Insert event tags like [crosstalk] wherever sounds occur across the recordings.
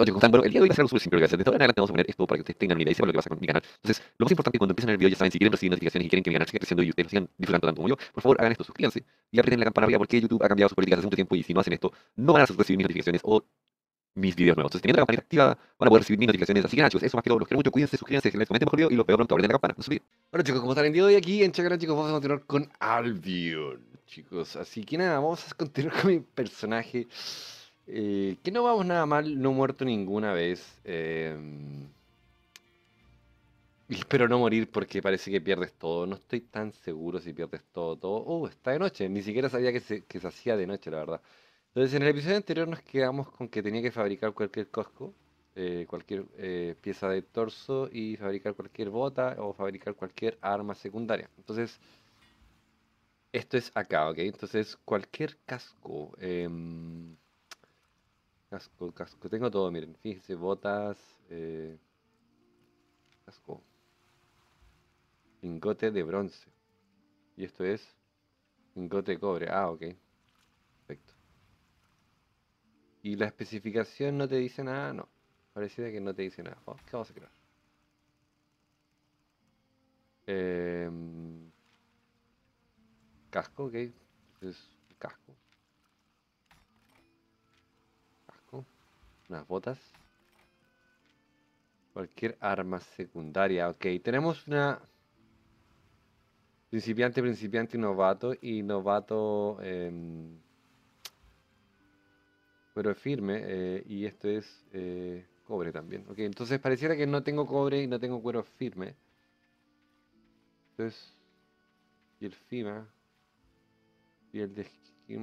Oye, están? bueno, el día de hoy va a ser algo súper simple, gracias. De ahora en adelante vamos a poner esto para que ustedes tengan una idea y sepan lo que pasa con mi canal. Entonces, lo más importante es cuando empiecen el video, ya saben, si quieren recibir notificaciones y quieren que mi canal siga creciendo y ustedes lo sigan disfrutando tanto como yo, por favor hagan esto, suscríbanse y aprieten la campana arriba porque YouTube ha cambiado sus políticas hace mucho tiempo y si no hacen esto, no van a recibir mis notificaciones o mis videos nuevos. Entonces, teniendo la campanita activada, van a poder recibir mis notificaciones. Así que nada, chicos, eso más que todo. Los quiero mucho. Cuídense, suscríbanse, les comenten mejor video y los veo pronto. Abren la campana. No se Bueno, chicos, como están el día de hoy aquí en Chacarán, chicos, vamos a continuar con Albion, chicos. Así que nada, vamos a continuar con mi personaje. Eh, que no vamos nada mal, no he muerto ninguna vez. Em, espero no morir porque parece que pierdes todo. No estoy tan seguro si pierdes todo, todo. Oh, está de noche. Ni siquiera sabía que se, que se hacía de noche, la verdad. Entonces, en el episodio anterior nos quedamos con que tenía que fabricar cualquier casco eh, cualquier eh, pieza de torso y fabricar cualquier bota o fabricar cualquier arma secundaria. Entonces, esto es acá, ¿ok? Entonces, cualquier casco. Eh, Casco, casco. Tengo todo, miren. Fíjense, botas. Eh, casco. Lingote de bronce. Y esto es lingote de cobre. Ah, ok. Perfecto. Y la especificación no te dice nada, no. Pareciera que no te dice nada. Oh, ¿Qué vamos a crear? Em, casco, ok. Es casco. unas botas. Cualquier arma secundaria. Ok, tenemos una... Principiante, principiante, novato y novato... Cuero em, firme. Eh, y esto es eh, cobre también. Ok, entonces pareciera que no tengo cobre y no tengo cuero firme. Entonces... Y el FIMA. Y el de Y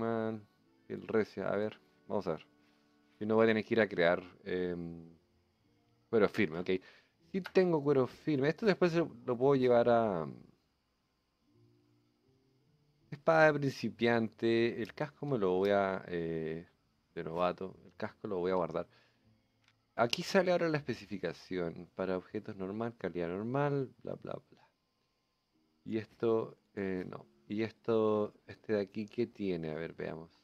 el Recia. A ver, vamos a ver y no voy a tener que ir a crear em, cuero firme, ok. Si tengo cuero firme, esto después lo puedo llevar a mm, espada de principiante, el casco me lo voy a eh, de novato, el casco lo voy a guardar. Aquí sale ahora la especificación para objetos normal, calidad normal, bla bla bla. Y esto, eh, no. Y esto, este de aquí, ¿qué tiene? A ver, veamos.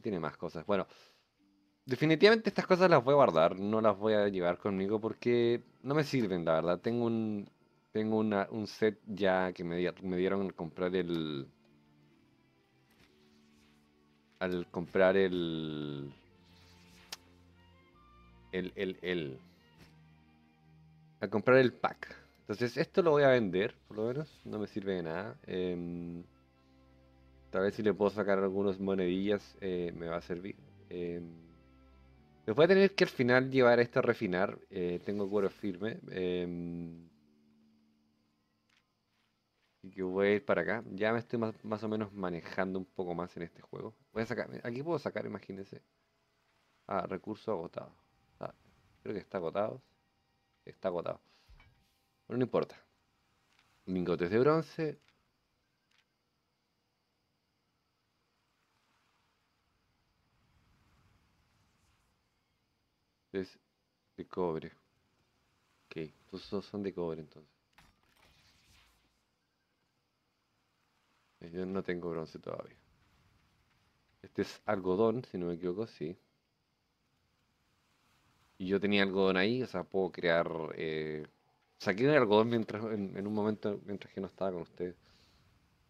tiene más cosas. Bueno, definitivamente estas cosas las voy a guardar, no las voy a llevar conmigo porque no me sirven, la verdad. Tengo un, tengo una, un set ya que me, dieron al comprar el... Al comprar el... El, el, el... Al comprar el pack. Entonces esto lo voy a vender, por lo menos. No me sirve de nada. Em, Tal vez si le puedo sacar algunas monedillas eh, me va a servir. Eh, voy a tener que al final llevar esto a refinar. Eh, tengo cuero firme. Em, y que voy a ir para acá. Ya me estoy más, o menos manejando un poco más en este juego. Voy a sacar. Aquí puedo sacar, imagínense. Ah, recurso agotado. Ah, creo que está agotado. Está agotado. Pero no importa. Lingotes de bronce. Es de cobre. Ok, entonces son de cobre entonces. Yo no tengo bronce todavía. Este es algodón, si no me equivoco, sí. Y yo tenía algodón ahí, o sea, puedo crear... Eh, saqué el algodón mientras, en, un momento mientras que no estaba con ustedes.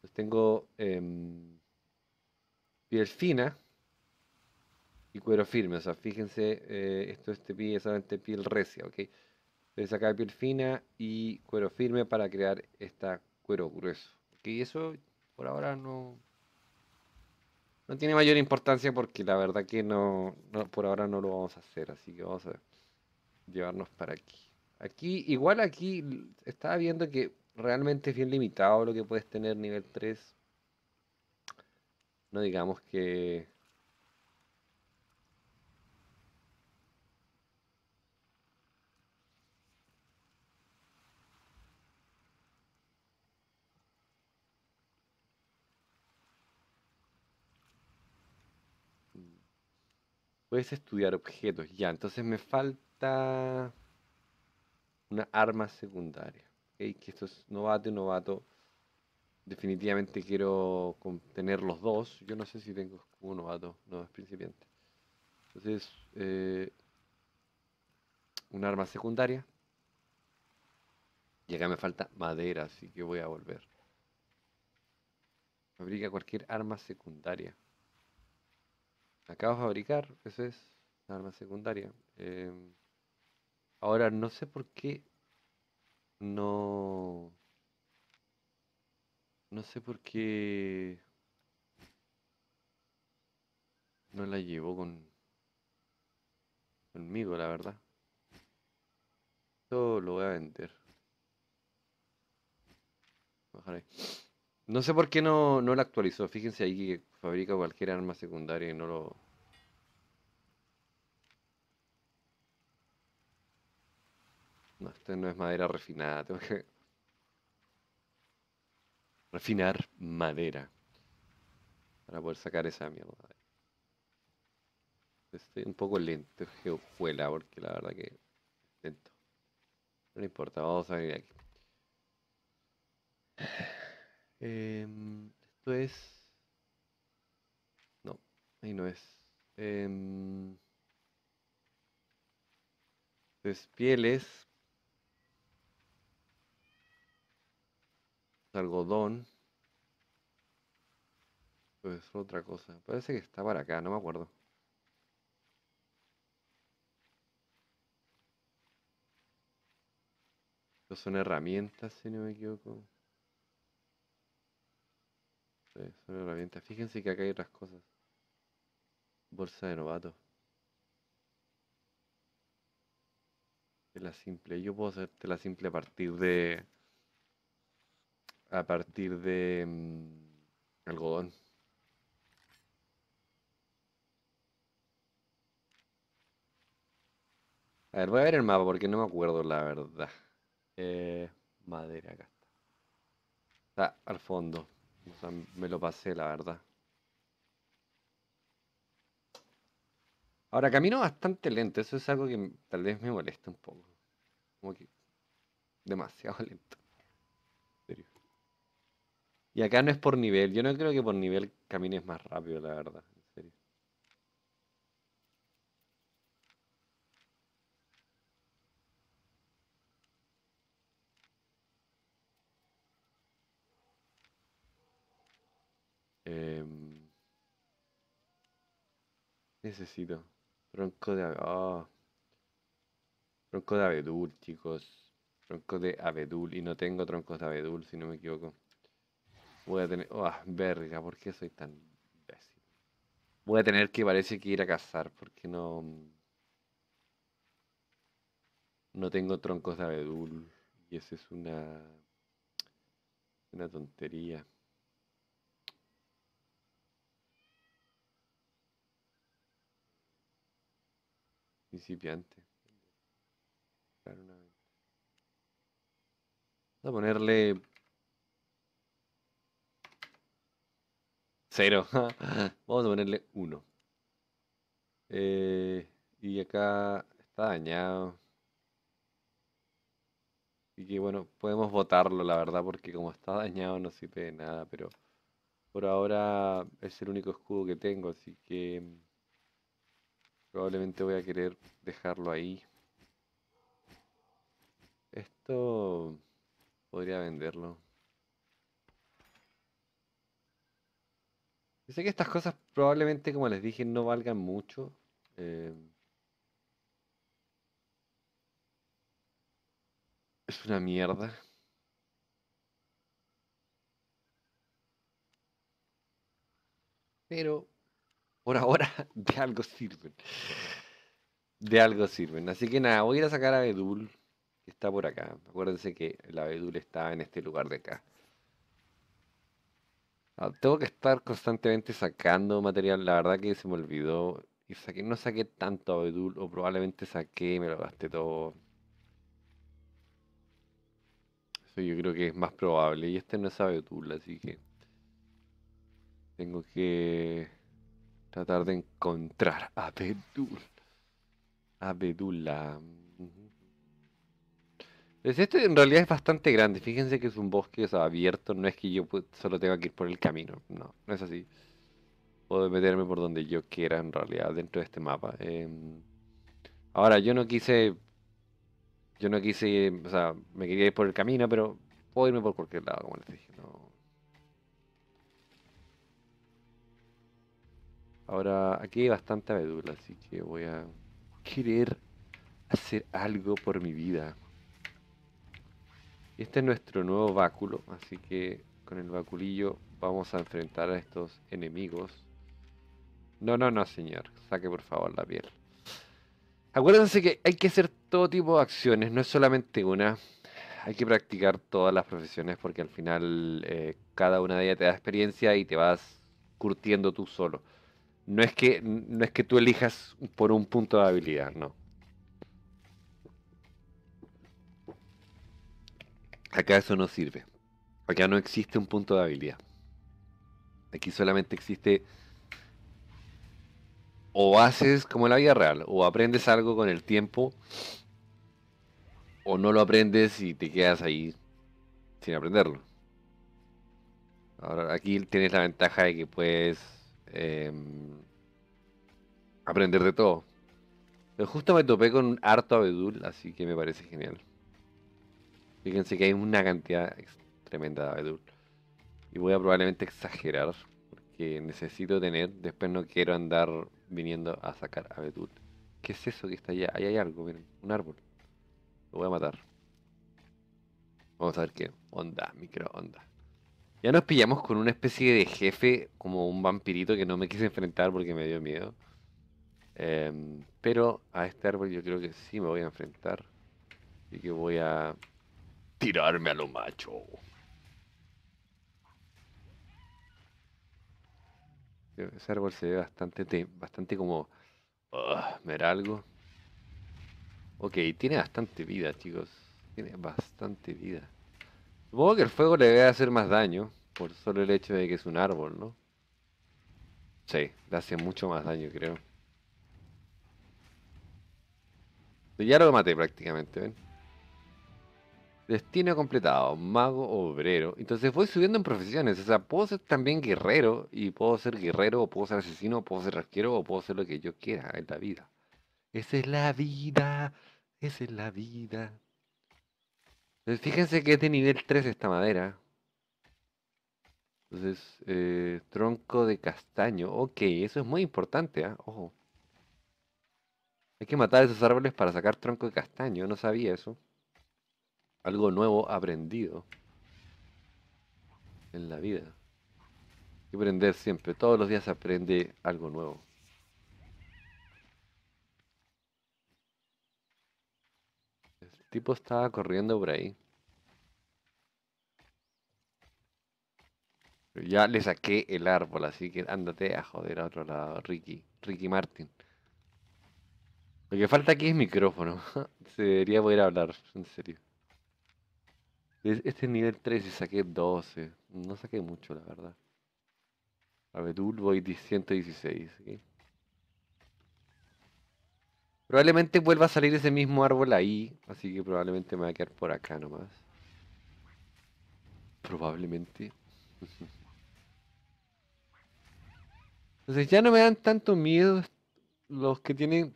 Pues tengo em, piel fina, y cuero firme. O sea, fíjense, eh, esto este pie es solamente piel recia, ¿ok? Entonces acá piel fina y cuero firme para crear esta cuero grueso. Y eso por ahora no, no tiene mayor importancia porque la verdad que no, no, por ahora no lo vamos a hacer. Así que vamos a llevarnos para aquí. Aquí, igual aquí, estaba viendo que realmente es bien limitado lo que puedes tener nivel 3. No digamos que es estudiar objetos, ya. Entonces me falta una arma secundaria. ¿okay? Que esto es novato novato. Definitivamente quiero tener los dos. Yo no sé si tengo escudo novato. No, es principiante. Entonces, una eh, un arma secundaria. Y acá me falta madera, así que voy a volver. Fabrica cualquier arma secundaria. Acabo de fabricar, eso es, arma secundaria. Em, ahora, no sé por qué no... No sé por qué no la llevo con conmigo, la verdad. Esto lo voy a vender. No sé por qué no, no la actualizó. Fíjense ahí que fabrica cualquier arma secundaria y no lo... No, esto no es madera refinada, tengo que... Refinar madera. Para poder sacar esa mierda. Estoy un poco lento, geofuela, porque la verdad que... Lento. No importa, vamos a venir aquí. [sighs] Em, esto es... Ahí no es. Eh, em, pieles. Algodón. Pues otra cosa. Parece que está para acá, no me acuerdo. Pues, son herramientas, si no me equivoco. Sí, son herramientas. Fíjense que acá hay otras cosas. Bolsa de novato. Tela la simple. Yo puedo hacerte la simple a partir de. A partir de. Mm, algodón. A ver, voy a ver el mapa porque no me acuerdo la verdad. Eh, madera, acá está. Está al fondo. me lo pasé, la verdad. Ahora, camino bastante lento, eso es algo que tal vez me molesta un poco. Como que demasiado [laughs] lento. Serio. Y acá no es por nivel, yo no creo que por nivel camines más rápido, la verdad. En serio. Em, necesito. Tronco de abedul. Ah. Tronco de abedul, chicos. Tronco de abedul. Y no tengo troncos de abedul, si no me equivoco. Voy a tener... oh, verga! ¿Por qué soy tan imbécil? Voy a tener que, parece que ir a cazar, porque no... Mm, no tengo troncos de abedul. Y eso es una... Una tontería. Vamos a ponerle cero. [laughs] Vamos a ponerle uno. Eh, y acá está dañado. Y que bueno, podemos votarlo la verdad, porque como está dañado no sirve de nada, pero por ahora es el único escudo que tengo, así que... Mm, Probablemente voy a querer dejarlo ahí. Esto podría venderlo. sé que estas cosas probablemente, como les dije, no valgan mucho. Eh, es una mierda. Pero por ahora [laughs] de algo sirven. De algo sirven. Así que nada, voy a ir a sacar a Bedul, que está por acá. Acuérdense que la Bedul está en este lugar de acá. Ah, tengo que estar constantemente sacando material. La verdad que se me olvidó. Y no saqué tanto a Bedul, o probablemente saqué me lo gasté todo. Eso yo creo que es más probable. Y este no es Abedul, así que. Tengo que Tratar de encontrar a Bedul. A Bedula. Este en realidad es bastante grande. Fíjense que es un bosque abierto. No es que yo solo tenga que ir por el camino. No, no es así. Puedo meterme por donde yo quiera en realidad dentro de este mapa. Em, ahora, yo no quise... Yo no quise... O sea, me quería ir por el camino, pero puedo irme por cualquier lado, como les dije. No, Ahora, aquí hay bastante abedula, así que voy a querer hacer algo por mi vida. Este es nuestro nuevo báculo, así que con el baculillo vamos a enfrentar a estos enemigos. No, no, no, señor. Saque por favor la piel. Acuérdense que hay que hacer todo tipo de acciones, no es solamente una. Hay que practicar todas las profesiones porque al final eh, cada una de ellas te da experiencia y te vas curtiendo tú solo no es que no es que tú elijas por un punto de habilidad, no. Acá eso no sirve. Acá no existe un punto de habilidad. Aquí solamente existe o haces como la vida real, o aprendes algo con el tiempo, o no lo aprendes y te quedas ahí sin aprenderlo. Ahora aquí tienes la ventaja de que puedes Em, aprender de todo. Pero justo me topé con un harto abedul, así que me parece genial. Fíjense que hay una cantidad tremenda de abedul. Y voy a probablemente exagerar, porque necesito tener, después no quiero andar viniendo a sacar abedul. ¿Qué es eso que está allá? Ahí hay algo, miren, un árbol. Lo voy a matar. Vamos a ver qué onda, onda. Ya nos pillamos con una especie de jefe, como un vampirito que no me quise enfrentar porque me dio miedo. Em, pero a este árbol yo creo que sí me voy a enfrentar. Y que voy a tirarme a lo macho. Ese árbol se ve bastante, bastante como... ver ah, algo. Ok, tiene bastante vida, chicos. Tiene bastante vida. Supongo que el fuego le debe hacer más daño por solo el hecho de que es un árbol, ¿no? Sí, le hace mucho más daño, creo. Ya lo maté prácticamente, ¿ven? Destino completado, mago obrero. Entonces voy subiendo en profesiones, o sea, puedo ser también guerrero, y puedo ser guerrero, o puedo ser asesino, o puedo ser arquero, o puedo ser lo que yo quiera en la vida. Esa es la vida, esa es la vida fíjense que es de nivel 3 esta madera. Entonces, eh, tronco de castaño. Ok, eso es muy importante, ¿ah? Ojo. Hay que matar esos árboles para sacar tronco de castaño. No sabía eso. Algo nuevo aprendido. En la vida. Hay que aprender siempre. Todos los días se aprende algo nuevo. tipo estaba corriendo por ahí. ya le saqué el árbol, así que ándate a joder a otro lado, Ricky. Ricky Martin. Lo que falta aquí es micrófono. Se [laughs] debería poder hablar, en serio. Este es nivel 13, saqué 12. No saqué mucho, la verdad. A ver, y 116. Probablemente vuelva a salir ese mismo árbol ahí, así que probablemente me va a quedar por acá nomás. Probablemente. [laughs] Entonces ya no me dan tanto miedo los que tienen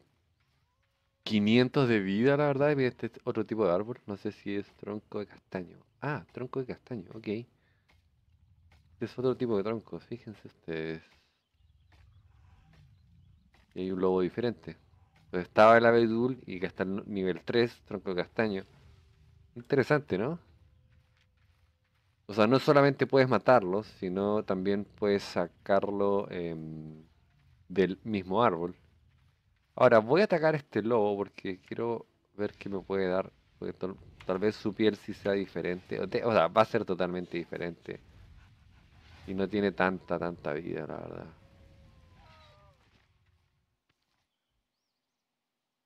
500 de vida, la verdad. Este otro tipo de árbol. No sé si es tronco de castaño. Ah, tronco de castaño, ok. Este es otro tipo de troncos, fíjense ustedes. Y hay un lobo diferente estaba el abedul y que está el nivel 3, tronco castaño. Interesante, ¿no? O sea, no solamente puedes matarlo, sino también puedes sacarlo em, del mismo árbol. Ahora, voy a atacar este lobo porque quiero ver qué me puede dar. Porque tal, vez su piel sí sea diferente. o sea, va a ser totalmente diferente. Y no tiene tanta, tanta vida, la verdad.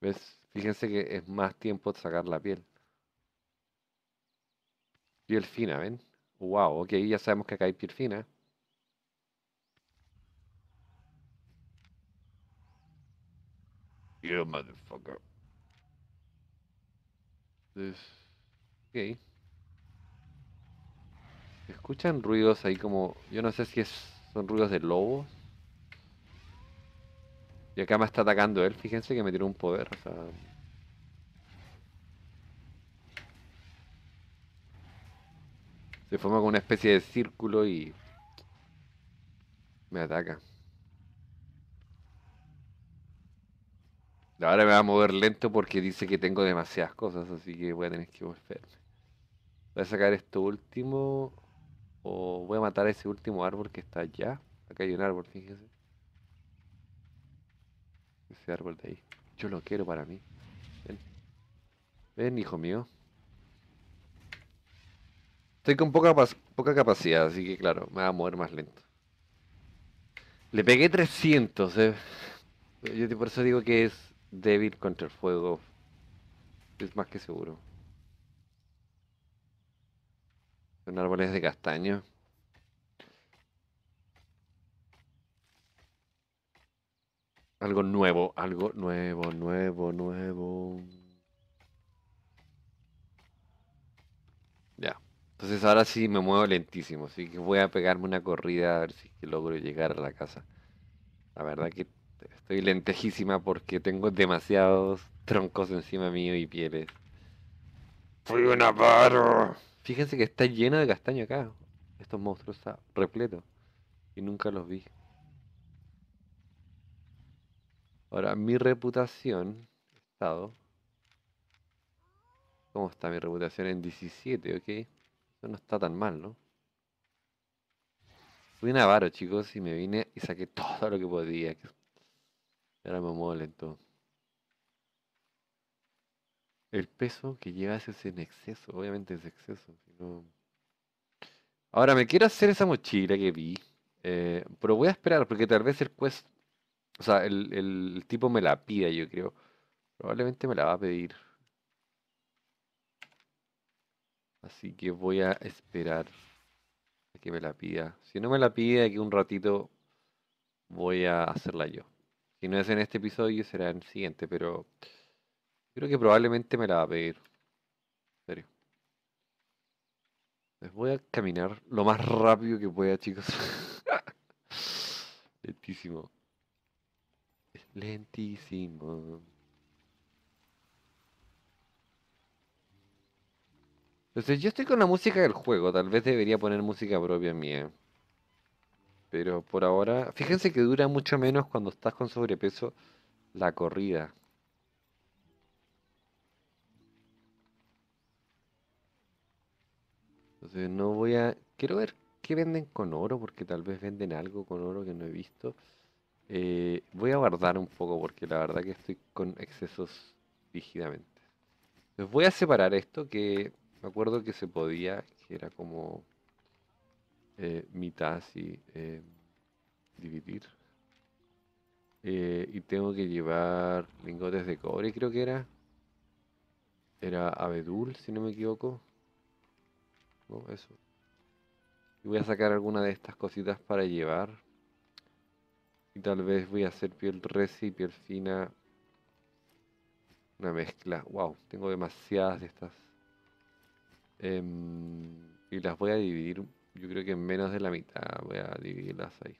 ¿Ves? Fíjense que es más tiempo de sacar la piel. Piel fina, ¿ven? Wow, ok, ya sabemos que acá hay piel fina. You motherfucker. This. Ok. ¿Escuchan ruidos ahí como... Yo no sé si es, son ruidos de lobos. Y acá me está atacando él, fíjense que me tiró un poder, Se forma como una especie de círculo y... Me ataca. Ahora me va a mover lento porque dice que tengo demasiadas cosas, así que voy a tener que volverme. Voy a sacar esto último... O voy a matar ese último árbol que está allá. Acá hay un árbol, fíjense ese árbol de ahí. Yo lo quiero para mí. Ven. Ven, hijo mío. Estoy con poca, poca capacidad, así que claro, me va a mover más lento. Le pegué 300. Eh. Yo por eso digo que es débil contra el fuego. Es más que seguro. Son árboles de castaño. Algo nuevo, algo nuevo, nuevo, nuevo. Ya. Entonces ahora sí me muevo lentísimo, así que voy a pegarme una corrida a ver si logro llegar a la casa. La verdad que estoy lentejísima porque tengo demasiados troncos encima mío y pieles. ¡Fui un paro Fíjense que está lleno de castaño acá. Estos monstruos están repletos. Y nunca los vi. Ahora, mi reputación, estado. ¿Cómo está mi reputación? En 17, ok. Eso no está tan mal, ¿no? Fui un avaro, chicos, y me vine y saqué todo lo que podía. Ahora me muevo El peso que llevas es en exceso, obviamente es exceso. Ahora me quiero hacer esa mochila que vi, eh, pero voy a esperar porque tal vez el cuesta... O sea, el, el tipo me la pida, yo creo. Probablemente me la va a pedir. Así que voy a esperar a que me la pida. Si no me la pide, aquí un ratito voy a hacerla yo. Si no es en este episodio, será en el siguiente, pero creo que probablemente me la va a pedir. En serio. Les voy a caminar lo más rápido que pueda, chicos. [laughs] Lentísimo lentísimo. Entonces yo estoy con la música del juego, tal vez debería poner música propia mía. Pero por ahora, fíjense que dura mucho menos cuando estás con sobrepeso la corrida. Entonces no voy a... Quiero ver qué venden con oro, porque tal vez venden algo con oro que no he visto. Eh, voy a guardar un poco porque la verdad que estoy con excesos rígidamente. Les voy a separar esto que me acuerdo que se podía, que era como eh, mitad así, eh, dividir. y tengo que llevar lingotes de cobre, creo que era. Era abedul, si no me equivoco. eso. Y voy a sacar alguna de estas cositas para llevar y tal vez voy a hacer piel resi, piel fina. Una mezcla. Wow, tengo demasiadas de estas. Em, y las voy a dividir, yo creo que en menos de la mitad voy a dividirlas ahí.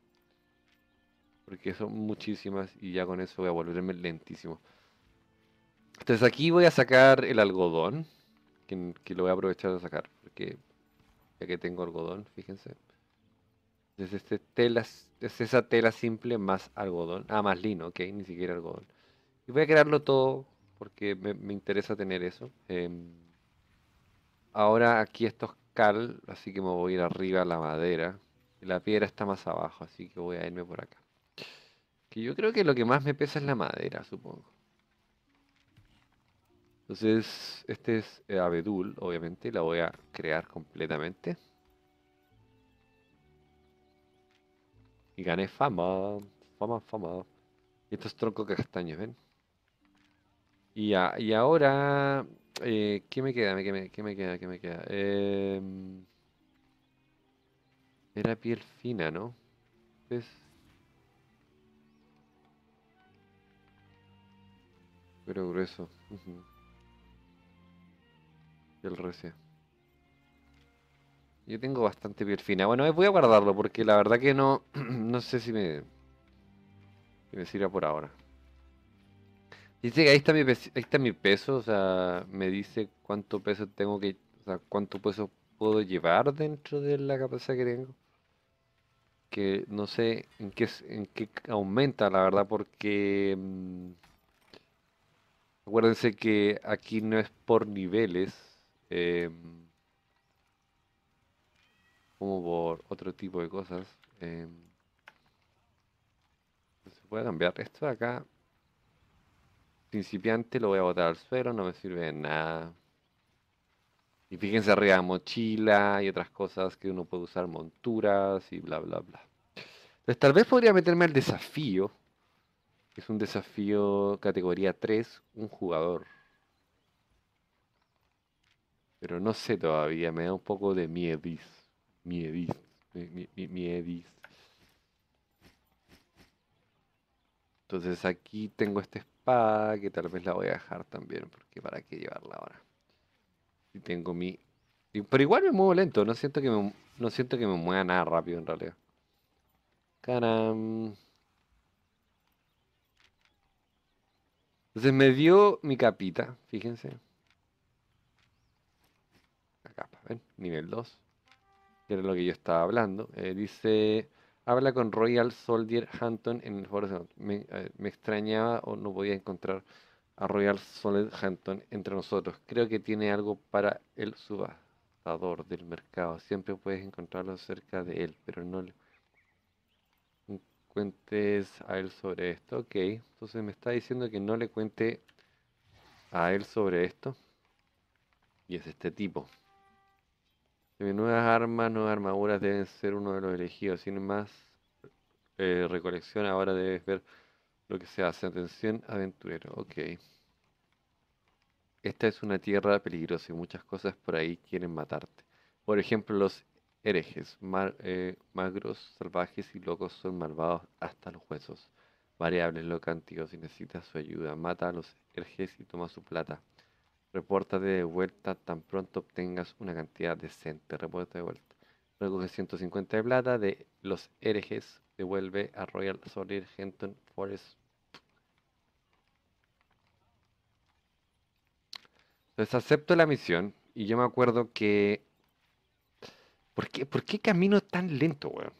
Porque son muchísimas y ya con eso voy a volverme lentísimo. Entonces aquí voy a sacar el algodón, que, que lo voy a aprovechar de sacar, porque ya que tengo algodón, fíjense. desde este telas es esa tela simple más algodón, ah, más lino, ok, ni siquiera algodón. Y voy a crearlo todo porque me, interesa tener eso. Em, ahora aquí esto es cal, así que me voy a ir arriba a la madera. la piedra está más abajo, así que voy a irme por acá. Que yo creo que lo que más me pesa es la madera, supongo. Entonces, este es eh, abedul, obviamente, la voy a crear completamente. Y gané fama, fama, fama. Y estos troncos castaños, ¿ven? Y, y ahora, eh, ¿qué me queda? ¿Qué me, queda? ¿Qué me queda? Em, era piel fina, ¿no? Es... Pero grueso. Y el resto yo tengo bastante piel fina. Bueno, eh, voy a guardarlo porque la verdad que no, [clears throat] no sé si me, si me sirva por ahora. Dice que ahí está, mi ahí está mi peso, o sea, me dice cuánto peso tengo que, o sea, cuánto peso puedo llevar dentro de la cabeza que tengo. Que no sé en qué, en qué aumenta, la verdad, porque... Mm, acuérdense que aquí no es por niveles. Eh, como por otro tipo de cosas. Em, se puede cambiar esto de acá. Principiante lo voy a botar al suelo, no me sirve de nada. Y fíjense arriba, mochila y otras cosas que uno puede usar, monturas y bla, bla, bla. Entonces tal vez podría meterme al desafío. Es un desafío categoría 3, un jugador. Pero no sé todavía, me da un poco de miedis. Mi miedis. Entonces aquí tengo esta espada que tal vez la voy a dejar también, porque para qué llevarla ahora. Y tengo mi... Pero igual me muevo lento, no siento que me, no siento que me mueva nada rápido en realidad. Caram. Entonces me dio mi capita, fíjense. La capa, ¿ven? Nivel 2 que era lo que yo estaba hablando, eh, dice, habla con Royal Soldier Hampton en el foro. Me, eh, me extrañaba o no podía encontrar a Royal Soldier Hampton entre nosotros. Creo que tiene algo para el subastador del mercado. Siempre puedes encontrarlo cerca de él, pero no le cuentes a él sobre esto. Ok, entonces me está diciendo que no le cuente a él sobre esto. Y es este tipo nuevas armas, nuevas armaduras deben ser uno de los elegidos. Sin más eh, recolección, ahora debes ver lo que se hace. Atención, aventurero. Ok. Esta es una tierra peligrosa y muchas cosas por ahí quieren matarte. Por ejemplo, los herejes, eh, magros, salvajes y locos son malvados hasta los huesos. Variables, loca, y si necesitas su ayuda, mata a los herejes y toma su plata reporta de vuelta tan pronto obtengas una cantidad decente. reporta de vuelta. Recoge 150 de plata de los herejes. Devuelve a Royal Solid Henton Forest. Entonces pues acepto la misión. Y yo me acuerdo que. ¿Por qué, ¿Por qué camino tan lento, weón?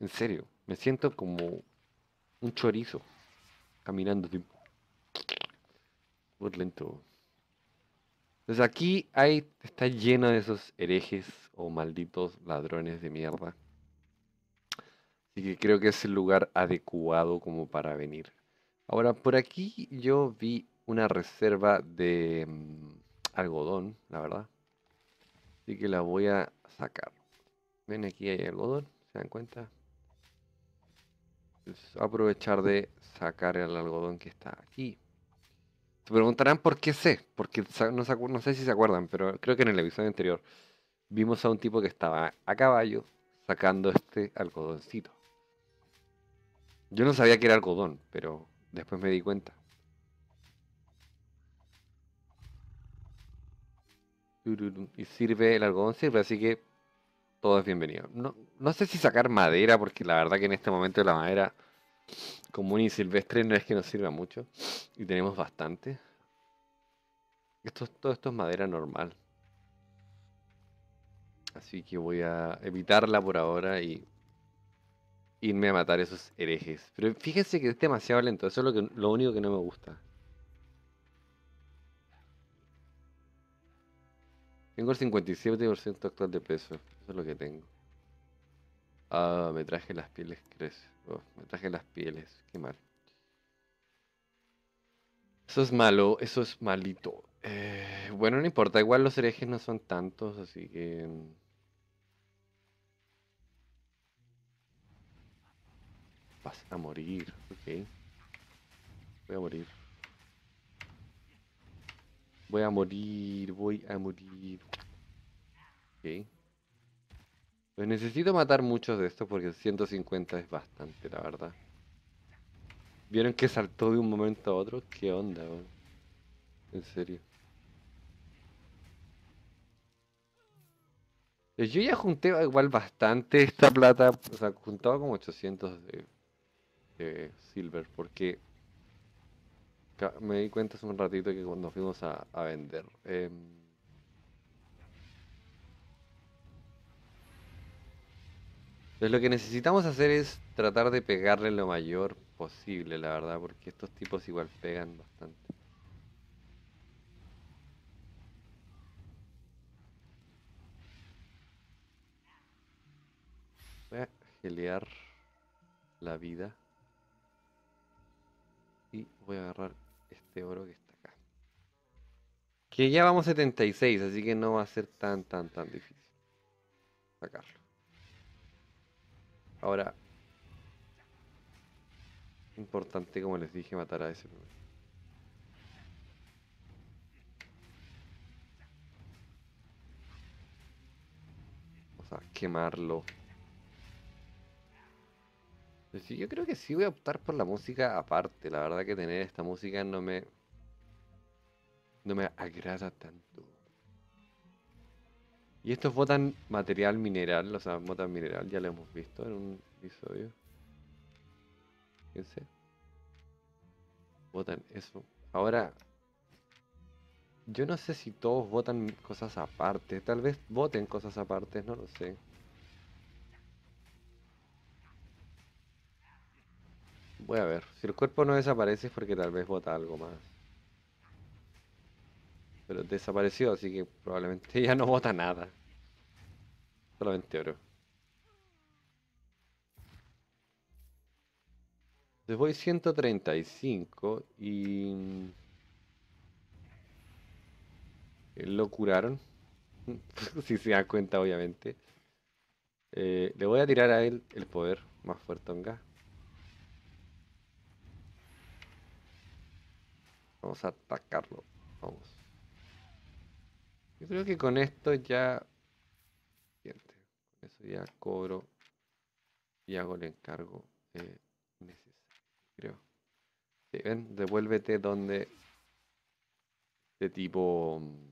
En serio. Me siento como un chorizo. Caminando, tipo. [tsk] Muy lento, entonces aquí está lleno de esos herejes o malditos ladrones de mierda. Así que creo que es el lugar adecuado como para venir. Ahora, por aquí yo vi una reserva de mm, algodón, la verdad. Así que la voy a sacar. Ven, aquí hay algodón, ¿se dan cuenta? aprovechar de sacar el algodón que está aquí. Se preguntarán por qué sé, porque no, sé si se acuerdan, pero creo que en el episodio anterior vimos a un tipo que estaba a caballo sacando este algodoncito. Yo no sabía que era algodón, pero después me di cuenta. Y sirve, el algodón sirve, así que todo es bienvenido. no sé si sacar madera, porque la verdad que en este momento la madera común y silvestre no es que nos sirva mucho. Y tenemos bastante. Esto, todo esto es madera normal. Así que voy a evitarla por ahora y irme a matar esos herejes. Pero fíjense que es demasiado lento. Eso es lo, único que no me gusta. Tengo el 57% actual de peso. Eso es lo que tengo. Ah, me traje las pieles crece. Oh, me traje las pieles, qué mal. Eso es malo, eso es malito. Eh, bueno, no importa, igual los herejes no son tantos, así que... Mm, vas a morir, ok. Voy a morir. Voy a morir, voy a morir. Ok. Pues necesito matar muchos de estos porque 150 es bastante, la verdad. ¿Vieron que saltó de un momento a otro? ¿Qué onda, güey? En serio. Eh, yo ya junté igual bastante esta plata. O sea, juntaba como 800 de, silver porque me di cuenta hace un ratito que cuando fuimos a, vender. Eh, Entonces lo que necesitamos hacer es tratar de pegarle lo mayor posible, la verdad, porque estos tipos igual pegan bastante. Voy a gelear la vida. Y voy a agarrar este oro que está acá. Que ya vamos 76, así que no va a ser tan, tan, tan difícil sacarlo. Ahora, importante, como les dije, matar a ese primero. O sea, quemarlo. Yo creo que sí voy a optar por la música aparte. La verdad que tener esta música no me... No me agrada tanto. Y estos botan material mineral, o sea, botan mineral, ya lo hemos visto en un episodio. Fíjense. Botan eso. Ahora, yo no sé si todos votan cosas aparte. Tal vez voten cosas aparte, no lo sé. Voy a ver. Si el cuerpo no desaparece es porque tal vez bota algo más pero desapareció, así que probablemente [laughs] ya no vota nada. Solamente oro. Les voy 135 y... Eh, lo curaron. [laughs] si se dan cuenta, obviamente. Eh, le voy a tirar a él el poder más fuerte en Vamos a atacarlo. Vamos. Yo creo que con esto ya. con eso ya cobro y hago el encargo eh, creo. ven? Devuélvete donde de tipo mm,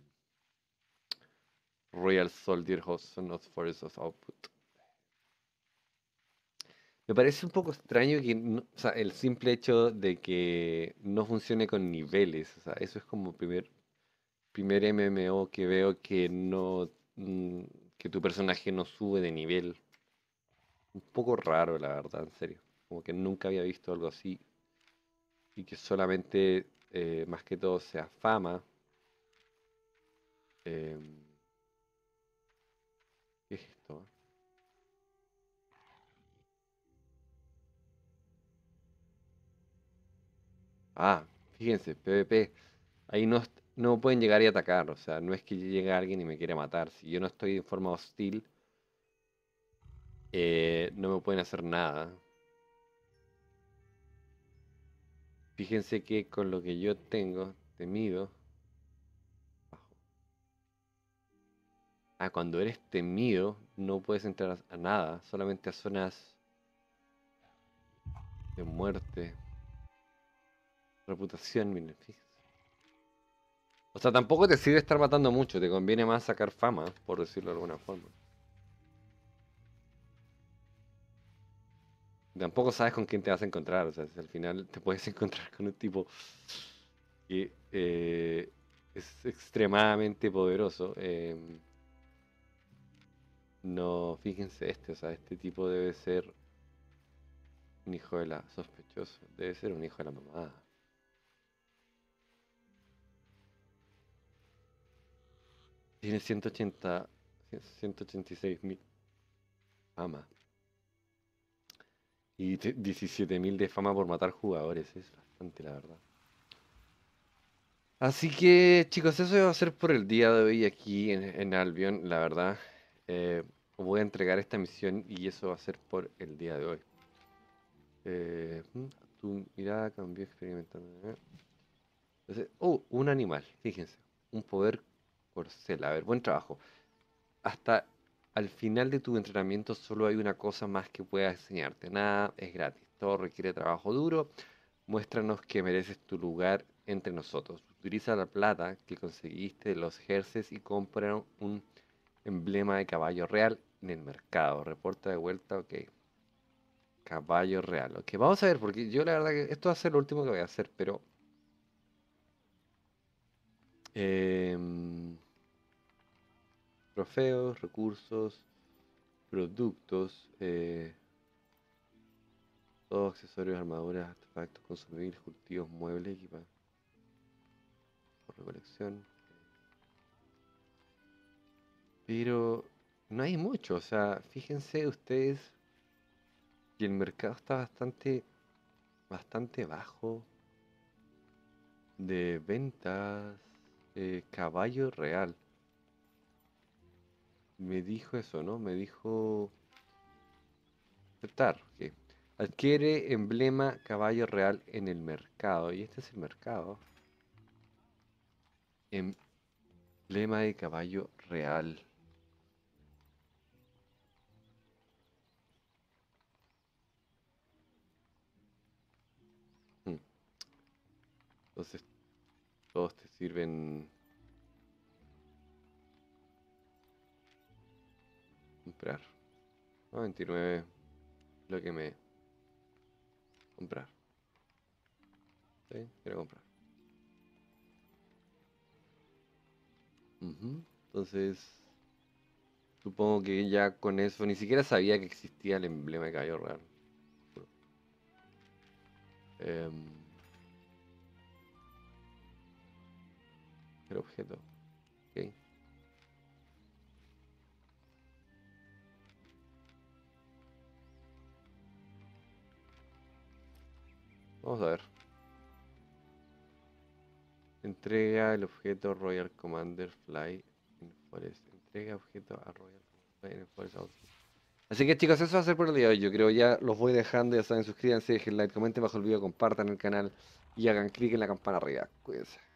Royal Soldier Host not Forest of Output. Me parece un poco extraño que o sea, el simple hecho de que no funcione con niveles, o sea, eso es como primer, primer MMO que veo que no mm, que tu personaje no sube de nivel. Un poco raro, la verdad, en serio. Como que nunca había visto algo así. Y que solamente, eh, más que todo, sea fama. Em, es esto? Ah, fíjense, PvP. Ahí no, no pueden llegar y atacar. O sea, no es que llegue alguien y me quiera matar. Si yo no estoy de forma hostil, eh, no me pueden hacer nada. Fíjense que con lo que yo tengo, temido. Ah, cuando eres temido, no puedes entrar a nada, solamente a zonas de muerte. Reputación, miren, o sea, tampoco te sirve estar matando mucho, te conviene más sacar fama, por decirlo de alguna forma. Tampoco sabes con quién te vas a encontrar, o sea, si al final te puedes [laughs] encontrar con un tipo que eh, es extremadamente poderoso. Em, no, fíjense este, o sea, este tipo debe ser un hijo de la sospechoso, debe ser un hijo de la mamada. Tiene 180, 186 mil fama. Y 17.000 mil de fama por matar jugadores. Es bastante, la verdad. Así que, chicos, eso va a ser por el día de hoy aquí en, Albion, la verdad. Eh, voy a entregar esta misión y eso va a ser por el día de hoy. Eh, mm, tu mirada cambió experimentando. Oh, un animal, fíjense. Un poder Porcela, a ver, buen trabajo. Hasta al final de tu entrenamiento solo hay una cosa más que pueda enseñarte. Nada es gratis. Todo requiere trabajo duro. Muéstranos que mereces tu lugar entre nosotros. Utiliza la plata que conseguiste de los jerseys y compra un emblema de caballo real en el mercado. Reporta de vuelta, ok. Caballo real. Ok, vamos a ver, porque yo la verdad que esto va a ser lo último que voy a hacer, pero... Eh, trofeos, recursos, productos, eh, todos accesorios, armaduras, artefactos, consumibles, cultivos, muebles, por Recolección. Pero no hay mucho, o sea, fíjense ustedes que el mercado está bastante, bastante bajo de ventas eh, caballo real me dijo eso, ¿no? Me dijo aceptar. Adquiere emblema caballo real en el mercado. Y este es el mercado. Emblema de caballo real. Mm. Entonces, todos te sirven comprar. 29 lo que me... Comprar. Sí, quiero comprar. Entonces, supongo que ya con eso, ni siquiera sabía que existía el emblema de caballo real. Em, el objeto. Vamos a ver. Entrega el objeto Royal Commander Fly en Forest. Entrega objeto a Royal Commander Fly en Forest Así que chicos, eso va a ser por el día de hoy. Yo creo ya los voy dejando. Ya saben, suscríbanse, dejen like, comenten bajo el video, compartan el canal y hagan clic en la campana arriba. Cuídense.